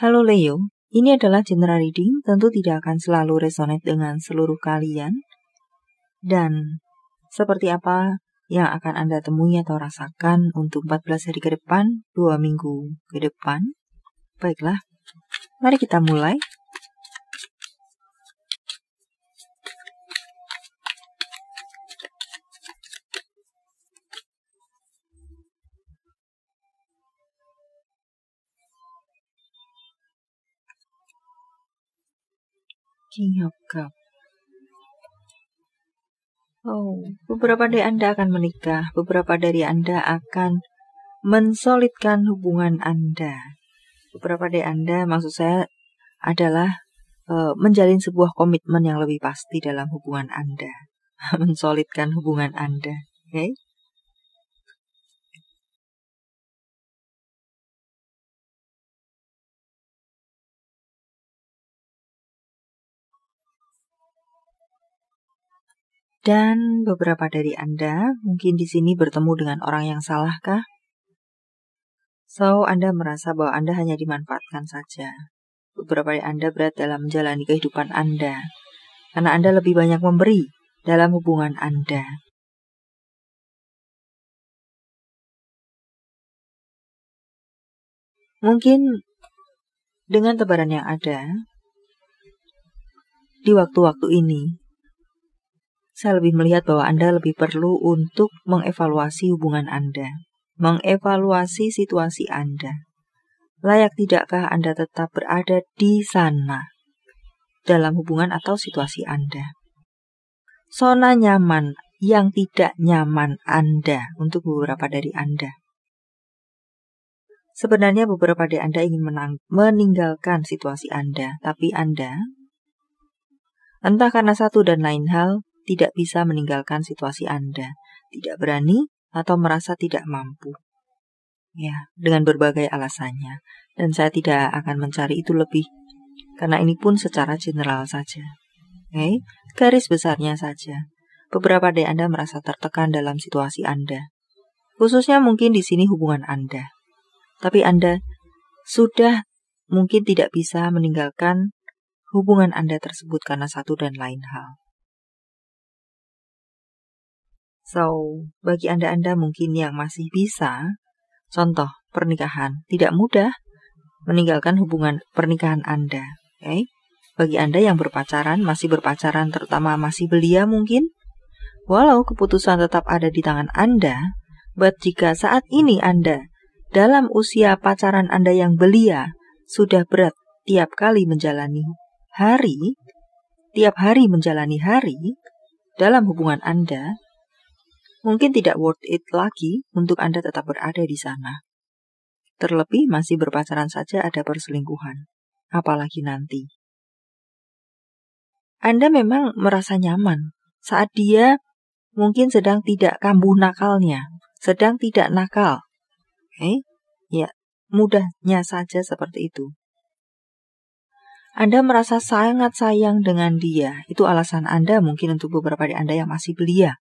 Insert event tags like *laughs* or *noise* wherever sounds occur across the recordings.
Halo Leo, ini adalah general reading, tentu tidak akan selalu resonate dengan seluruh kalian. Dan seperti apa yang akan Anda temui atau rasakan untuk 14 hari ke depan, 2 minggu ke depan. Baiklah, mari kita mulai. anjing Oh, beberapa dari Anda akan menikah, beberapa dari Anda akan mensolidkan hubungan Anda. Beberapa dari Anda, maksud saya, adalah e, menjalin sebuah komitmen yang lebih pasti dalam hubungan Anda, *laughs* mensolidkan hubungan Anda. Okay? Dan beberapa dari Anda mungkin di sini bertemu dengan orang yang salah kah? So, Anda merasa bahwa Anda hanya dimanfaatkan saja. Beberapa dari Anda berat dalam menjalani kehidupan Anda, karena Anda lebih banyak memberi dalam hubungan Anda. Mungkin dengan tebaran yang ada, di waktu-waktu ini, saya lebih melihat bahwa Anda lebih perlu untuk mengevaluasi hubungan Anda, mengevaluasi situasi Anda. Layak tidakkah Anda tetap berada di sana dalam hubungan atau situasi Anda? Zona nyaman yang tidak nyaman Anda untuk beberapa dari Anda. Sebenarnya beberapa dari Anda ingin menang, meninggalkan situasi Anda, tapi Anda entah karena satu dan lain hal tidak bisa meninggalkan situasi Anda, tidak berani atau merasa tidak mampu. Ya, dengan berbagai alasannya. Dan saya tidak akan mencari itu lebih. Karena ini pun secara general saja. Oke, okay? garis besarnya saja. Beberapa dari Anda merasa tertekan dalam situasi Anda. Khususnya mungkin di sini hubungan Anda. Tapi Anda sudah mungkin tidak bisa meninggalkan hubungan Anda tersebut karena satu dan lain hal. So, bagi Anda-Anda mungkin yang masih bisa, contoh pernikahan tidak mudah meninggalkan hubungan pernikahan Anda. Okay? Bagi Anda yang berpacaran, masih berpacaran, terutama masih belia mungkin, walau keputusan tetap ada di tangan Anda, but jika saat ini Anda dalam usia pacaran Anda yang belia sudah berat tiap kali menjalani hari, tiap hari menjalani hari dalam hubungan Anda, mungkin tidak worth it lagi untuk Anda tetap berada di sana. Terlebih masih berpacaran saja ada perselingkuhan, apalagi nanti. Anda memang merasa nyaman saat dia mungkin sedang tidak kambuh nakalnya, sedang tidak nakal. eh, ya mudahnya saja seperti itu. Anda merasa sangat sayang dengan dia. Itu alasan Anda mungkin untuk beberapa di Anda yang masih belia.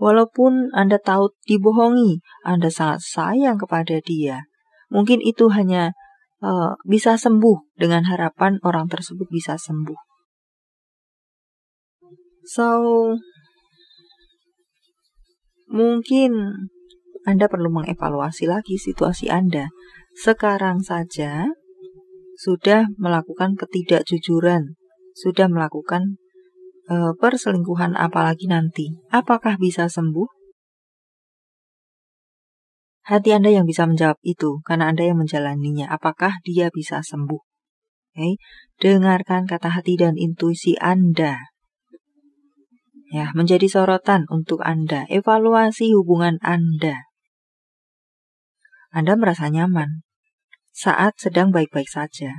Walaupun Anda tahu dibohongi, Anda sangat sayang kepada dia. Mungkin itu hanya uh, bisa sembuh dengan harapan orang tersebut bisa sembuh. So, mungkin Anda perlu mengevaluasi lagi situasi Anda. Sekarang saja sudah melakukan ketidakjujuran, sudah melakukan e, perselingkuhan apalagi nanti. Apakah bisa sembuh? Hati Anda yang bisa menjawab itu, karena Anda yang menjalaninya. Apakah dia bisa sembuh? Okay. Dengarkan kata hati dan intuisi Anda. Ya, menjadi sorotan untuk Anda. Evaluasi hubungan Anda. Anda merasa nyaman saat sedang baik-baik saja.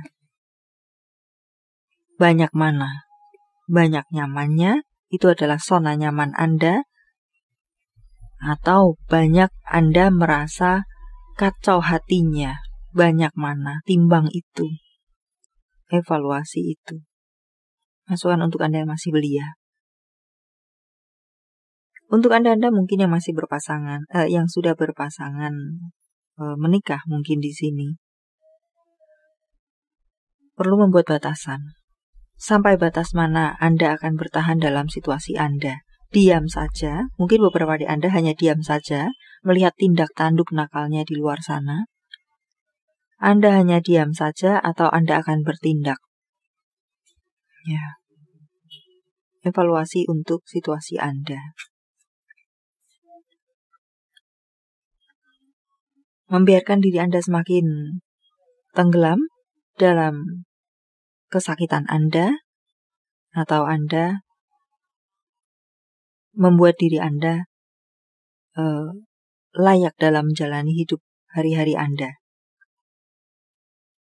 Banyak mana banyak nyamannya, itu adalah zona nyaman Anda, atau banyak Anda merasa kacau hatinya, banyak mana, timbang itu, evaluasi itu. Masukan untuk Anda yang masih belia. Untuk Anda-Anda mungkin yang masih berpasangan, eh, yang sudah berpasangan eh, menikah mungkin di sini. Perlu membuat batasan Sampai batas mana Anda akan bertahan dalam situasi Anda? Diam saja, mungkin beberapa di Anda hanya diam saja, melihat tindak tanduk nakalnya di luar sana. Anda hanya diam saja atau Anda akan bertindak? Ya. Evaluasi untuk situasi Anda. Membiarkan diri Anda semakin tenggelam dalam kesakitan Anda atau Anda membuat diri Anda uh, layak dalam menjalani hidup hari-hari Anda.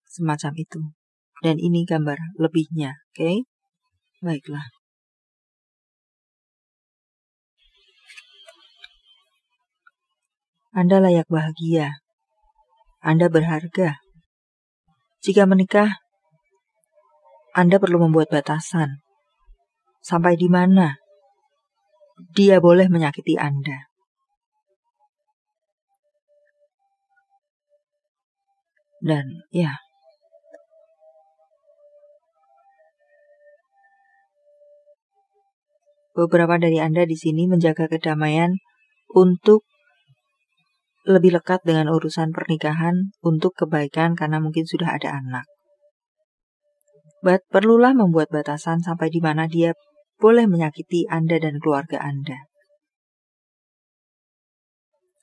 Semacam itu. Dan ini gambar lebihnya, oke? Okay? Baiklah. Anda layak bahagia. Anda berharga. Jika menikah, anda perlu membuat batasan. Sampai di mana dia boleh menyakiti Anda. Dan ya, beberapa dari Anda di sini menjaga kedamaian untuk lebih lekat dengan urusan pernikahan untuk kebaikan karena mungkin sudah ada anak. But perlulah membuat batasan sampai di mana dia boleh menyakiti Anda dan keluarga Anda.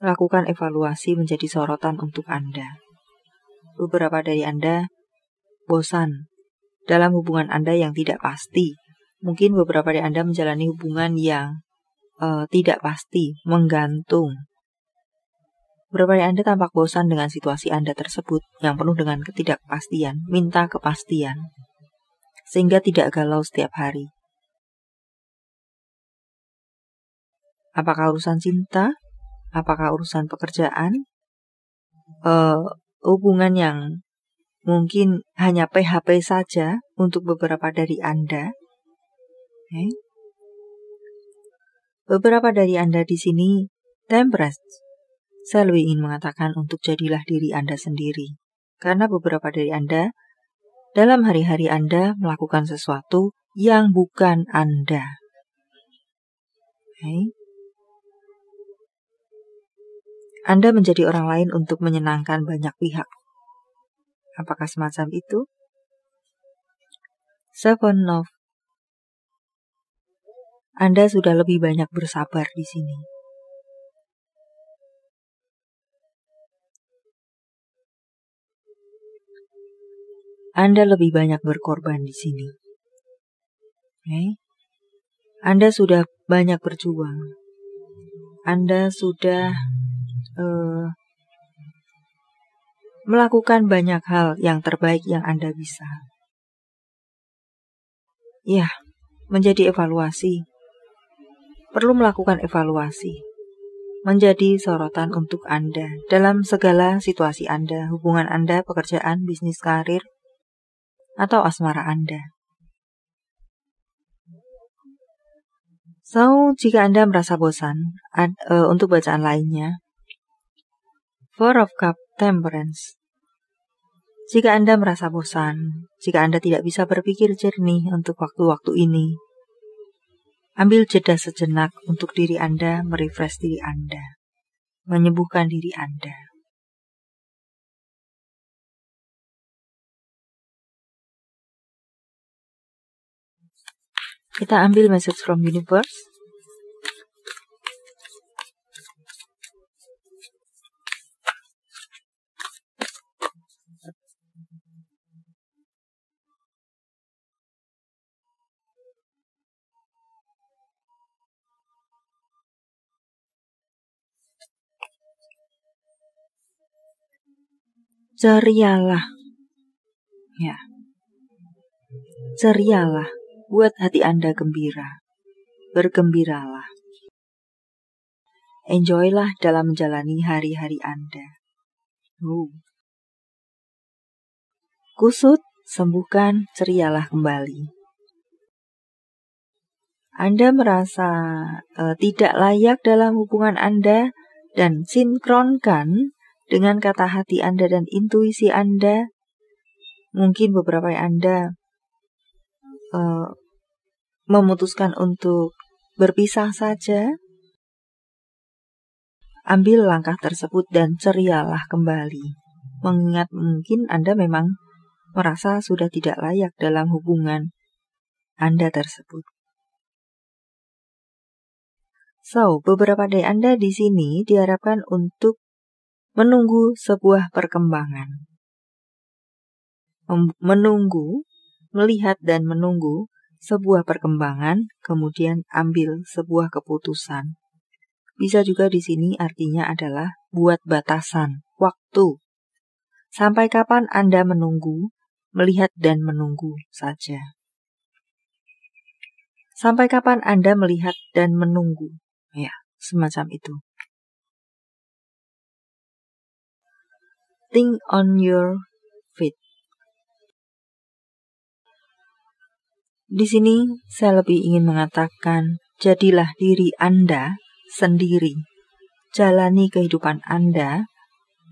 Lakukan evaluasi menjadi sorotan untuk Anda. Beberapa dari Anda bosan dalam hubungan Anda yang tidak pasti. Mungkin beberapa dari Anda menjalani hubungan yang uh, tidak pasti, menggantung. Beberapa dari Anda tampak bosan dengan situasi Anda tersebut yang penuh dengan ketidakpastian, minta kepastian sehingga tidak galau setiap hari. Apakah urusan cinta? Apakah urusan pekerjaan? Uh, hubungan yang mungkin hanya PHP saja untuk beberapa dari Anda. Okay. Beberapa dari Anda di sini temperes. Saya lebih ingin mengatakan untuk jadilah diri Anda sendiri. Karena beberapa dari Anda dalam hari-hari Anda melakukan sesuatu yang bukan Anda. Okay. Anda menjadi orang lain untuk menyenangkan banyak pihak. Apakah semacam itu? Seven of Anda sudah lebih banyak bersabar di sini. Anda lebih banyak berkorban di sini. Okay? Anda sudah banyak berjuang. Anda sudah uh, melakukan banyak hal yang terbaik yang Anda bisa. Ya, menjadi evaluasi. Perlu melakukan evaluasi. Menjadi sorotan untuk Anda dalam segala situasi Anda, hubungan Anda, pekerjaan, bisnis, karir, atau asmara Anda. So, jika Anda merasa bosan ad, uh, untuk bacaan lainnya, Four of Cup Temperance. Jika Anda merasa bosan, jika Anda tidak bisa berpikir jernih untuk waktu-waktu ini, ambil jeda sejenak untuk diri Anda merefresh diri Anda, menyembuhkan diri Anda. Kita ambil message from universe. cerialah. Ya. Cerialah buat hati Anda gembira. Bergembiralah. Enjoylah dalam menjalani hari-hari Anda. Uh. Kusut, sembuhkan, cerialah kembali. Anda merasa e, tidak layak dalam hubungan Anda dan sinkronkan dengan kata hati Anda dan intuisi Anda. Mungkin beberapa Anda uh, memutuskan untuk berpisah saja, ambil langkah tersebut dan cerialah kembali. Mengingat mungkin Anda memang merasa sudah tidak layak dalam hubungan Anda tersebut. So, beberapa dari Anda di sini diharapkan untuk menunggu sebuah perkembangan. Menunggu melihat dan menunggu sebuah perkembangan, kemudian ambil sebuah keputusan. Bisa juga di sini artinya adalah buat batasan, waktu. Sampai kapan Anda menunggu, melihat dan menunggu saja. Sampai kapan Anda melihat dan menunggu? Ya, semacam itu. Think on your Di sini saya lebih ingin mengatakan, jadilah diri Anda sendiri. Jalani kehidupan Anda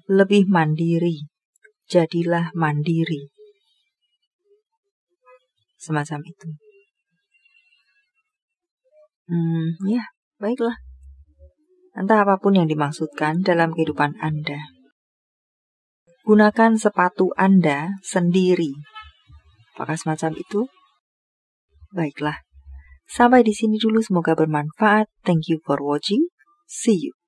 lebih mandiri. Jadilah mandiri. Semacam itu. Hmm, ya, baiklah. Entah apapun yang dimaksudkan dalam kehidupan Anda. Gunakan sepatu Anda sendiri. Apakah semacam itu? Baiklah, sampai di sini dulu. Semoga bermanfaat. Thank you for watching. See you.